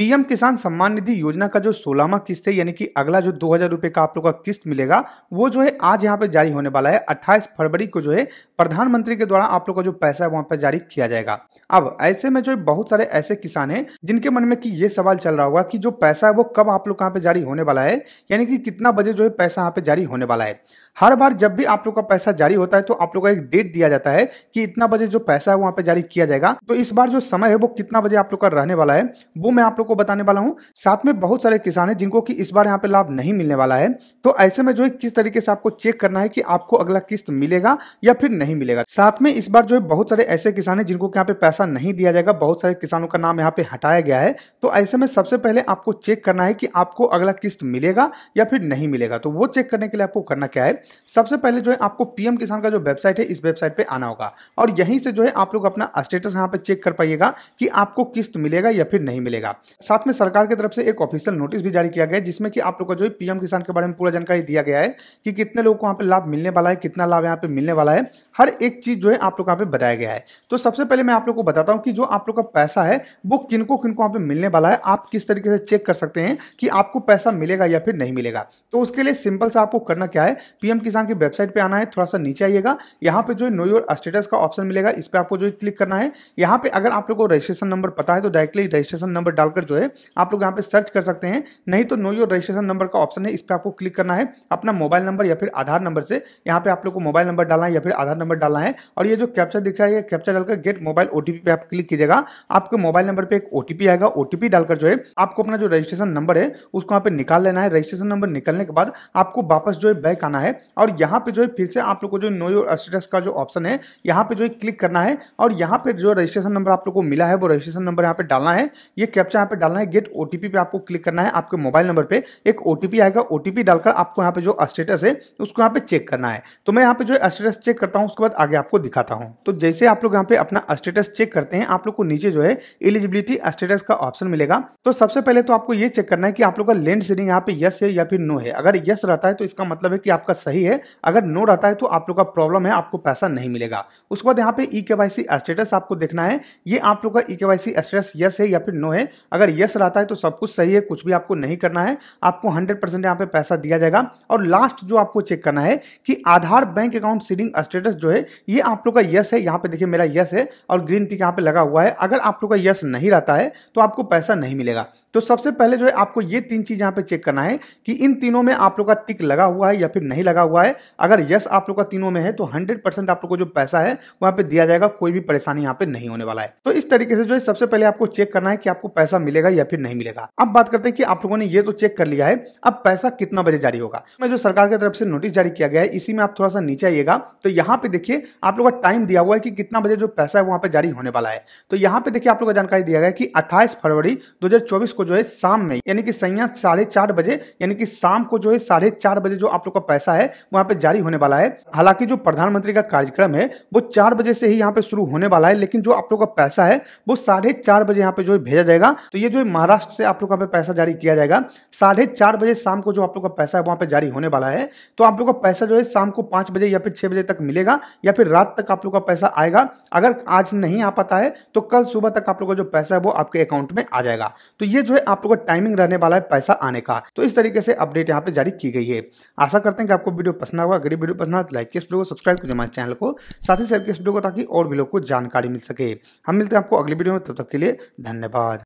PM किसान सम्मान निधि योजना का जो सोलहवा किस्त है यानी कि अगला जो दो हजार रुपए का आप लोग का किस्त मिलेगा वो जो है आज यहाँ पे जारी होने वाला है अट्ठाईस फरवरी को जो है प्रधानमंत्री के द्वारा आप लोग का जो पैसा है वहाँ पे जारी किया जाएगा अब ऐसे में जो है बहुत सारे ऐसे किसान है जिनके मन में की ये सवाल चल रहा होगा की जो पैसा है वो कब आप लोग कहाँ पे जारी होने वाला है यानी कि कितना बजे जो है पैसा यहाँ पे जारी होने वाला है हर बार जब भी आप लोग का पैसा जारी होता है तो आप लोग का एक डेट दिया जाता है कि इतना बजे जो पैसा है वहां पे जारी किया जाएगा तो इस बार जो समय है वो कितना बजे आप लोग का रहने वाला है वो मैं आप लोग आपको बताने वाला हूं साथ में बहुत सारे किसान हैं जिनको कि इस बार यहाँ पे लाभ नहीं मिलने वाला है तो ऐसे में जो है किस तरीके से आपको चेक करना है कि आपको अगला किस्त मिलेगा या फिर नहीं मिलेगा साथ में इस बार जो है बहुत सारे ऐसे किसान है जिनको यहाँ पे पैसा नहीं दिया जाएगा बहुत सारे किसानों का नाम यहाँ पे हटाया गया है तो ऐसे में सबसे पहले आपको चेक करना है कि आपको अगला किस्त मिलेगा या फिर नहीं मिलेगा तो वो चेक करने के लिए आपको करना क्या है सबसे पहले जो है आपको पीएम किसान का जो वेबसाइट है इस वेबसाइट पे आना होगा और यहीं से जो है आप लोग अपना स्टेटस यहाँ पे चेक कर पाइएगा कि आपको किस्त मिलेगा या फिर नहीं मिलेगा साथ में सरकार की तरफ से एक ऑफिशियल नोटिस भी जारी किया गया है जिसमें कि आप लोग को जो है पीएम किसान के बारे में पूरा जानकारी दिया गया है कि कितने लोगों को वहाँ पे लाभ मिलने वाला है कितना लाभ यहाँ पे मिलने वाला है हर एक चीज जो है आप लोग यहाँ पे बताया गया है तो सबसे पहले मैं आप लोग को बताता हूँ कि जो आप लोग का पैसा है वो किनको किनको यहाँ पे मिलने वाला है आप किस तरीके से चेक कर सकते हैं कि आपको पैसा मिलेगा या फिर नहीं मिलेगा तो उसके लिए सिंपल से आपको करना क्या है पीएम किसान की वेबसाइट पर आना है थोड़ा सा नीचे आइएगा यहाँ पे जो है नो योर स्टेटस का ऑप्शन मिलेगा इस पर आपको जो क्लिक करना है यहाँ पे अगर आप लोग को रजिस्ट्रेशन नंबर पता है तो डायरेक्टली रजिस्ट्रेशन नंबर डालकर जाकर जो है आप लोग यहाँ पे सर्च कर सकते हैं नहीं तो नो योर रजिस्ट्रेशन नंबर का ऑप्शन है इस पर आपको क्लिक करना है अपना मोबाइल नंबर या फिर आधार नंबर से यहाँ पे आप लोग को मोबाइल नंबर डालना है या फिर आधार नंबर डालना है और ये जो कैप्चर दिख रहा है कैप्चर डालकर गेट मोबाइल ओटीपी पे आप क्लिक कीजिएगा आपके मोबाइल नंबर पर एक ओटीपी आएगा ओटीपी डालकर जो है आपको अपना जो रजिस्ट्रेशन नंबर है उसको यहाँ पे निकाल लेना है रजिस्ट्रेशन नंबर निकलने के बाद आपको वापस जो है बैक आना है और यहाँ पे जो है फिर से आप लोग को जो नो योर स्टेटस का जो ऑप्शन है यहाँ पे जो है क्लिक करना है और यहाँ पे जो रजिस्ट्रेशन नंबर आप लोग को मिला है वो रजिस्ट्रेशन नंबर यहाँ पे डालना है ये कैप्चा यहाँ पे डालना है गेट ओटीपी पे आपको क्लिक करना है आपके मोबाइल नंबर पे एक ओटीपी आएगा ओटीपी डालकर आपको यहाँ पे जो स्टेटस है उसको यहाँ पे चेक करना है तो मैं यहाँ पे जो स्टेटस चेक करता हूँ उसके बाद आगे आपको दिखाता हूँ तो जैसे आप लोग यहाँ पे अपना स्टेटस चेक करते हैं आप लोग को नीचे जो है एलिजिबिलिटी स्टेटस का ऑप्शन मिलेगा तो सबसे पहले तो आपको ये चेक करना है कि आप लोग का लैंड सीडिंग यहाँ पे यस है या फिर नो है अगर यस रहता है तो इसका मतलब है कि आपका सही है अगर नो रहता है तो आप लोग का प्रॉब्लम है आपको पैसा नहीं मिलेगा उसके बाद यहाँ पे ई e स्टेटस आपको देखना है ये आप लोग का ई स्टेटस यस है या फिर नो है अगर यस रहता है तो सब कुछ सही है कुछ भी आपको नहीं करना है आपको हंड्रेड परसेंट यहाँ पे पैसा दिया जाएगा और लास्ट जो आपको चेक करना है कि Aadhaar bank account seeding status जो है ये आप लोग का यस है यहाँ पे देखिए मेरा यस है और ग्रीन टिक यहाँ पे लगा हुआ है अगर आप लोग का यस नहीं रहता है तो आपको पैसा नहीं मिलेगा तो सबसे पहले जो है आपको ये तीन चीज यहाँ पे चेक करना है कि इन तीनों में आप लोग का टिक लगा हुआ है या फिर नहीं लगा हुआ है अगर यस आप लोग का तीनों में है तो हंड्रेड आप लोग को जो पैसा है वहाँ पे दिया जाएगा कोई भी परेशानी यहाँ पे नहीं होने वाला है तो इस तरीके से जो है सबसे पहले आपको चेक करना है कि आपको पैसा मिलेगा या फिर नहीं मिलेगा अब बात करते हैं कि आप लोगों ने ये तो चेक कर लिया है अब पैसा कितना बजे जारी होगा मैं जो सरकार की तरफ से नोटिस जारी किया गया है इसी में आप थोड़ा सा नीचे आइएगा तो यहाँ पे देखिए आप लोग का टाइम दिया हुआ है कि कितना बजे जो पैसा है वहाँ पे जारी होने वाला है तो यहाँ पे देखिए आप लोग का जानकारी दिया गया कि अट्ठाईस फरवरी दो को जो है शाम में यानी कि संया साढ़े बजे यानी कि शाम को जो है साढ़े बजे जो आप लोग का पैसा है वहाँ पे जारी होने वाला है हालांकि जो प्रधानमंत्री का कार्यक्रम है वो चार बजे से ही यहाँ पे शुरू होने वाला है लेकिन जो आप लोग का पैसा है वो साढ़े चार बजे यहाँ पे जो भेजा जाएगा तो ये जो महाराष्ट्र से आप लोग का पैसा जारी किया जाएगा साढ़े चार बजे शाम को जो आप लोग का पैसा है वहां पे जारी होने वाला है तो आप लोग का पैसा जो है शाम को पांच बजे या फिर छह बजे तक मिलेगा या फिर रात तक आप लोग का पैसा आएगा अगर आज नहीं आ पाता है तो कल सुबह तक आप लोग का जो पैसा है वो आपके अकाउंट में आ जाएगा तो ये जो है आप लोग का टाइमिंग रहने वाला है पैसा आने का तो इस तरीके से अपडेट यहाँ पे जारी की गई है आशा करते हैं कि आपको वीडियो पसंद होगा अगर वीडियो पसंद आए लाइक तो को सब्सक्राइब कीजिए हमारे चैनल को साथ ही शेयर किस वीडियो को ताकि और भी लोग को जानकारी मिल सके हम मिलते हैं आपको अगली वीडियो में तब तक के लिए धन्यवाद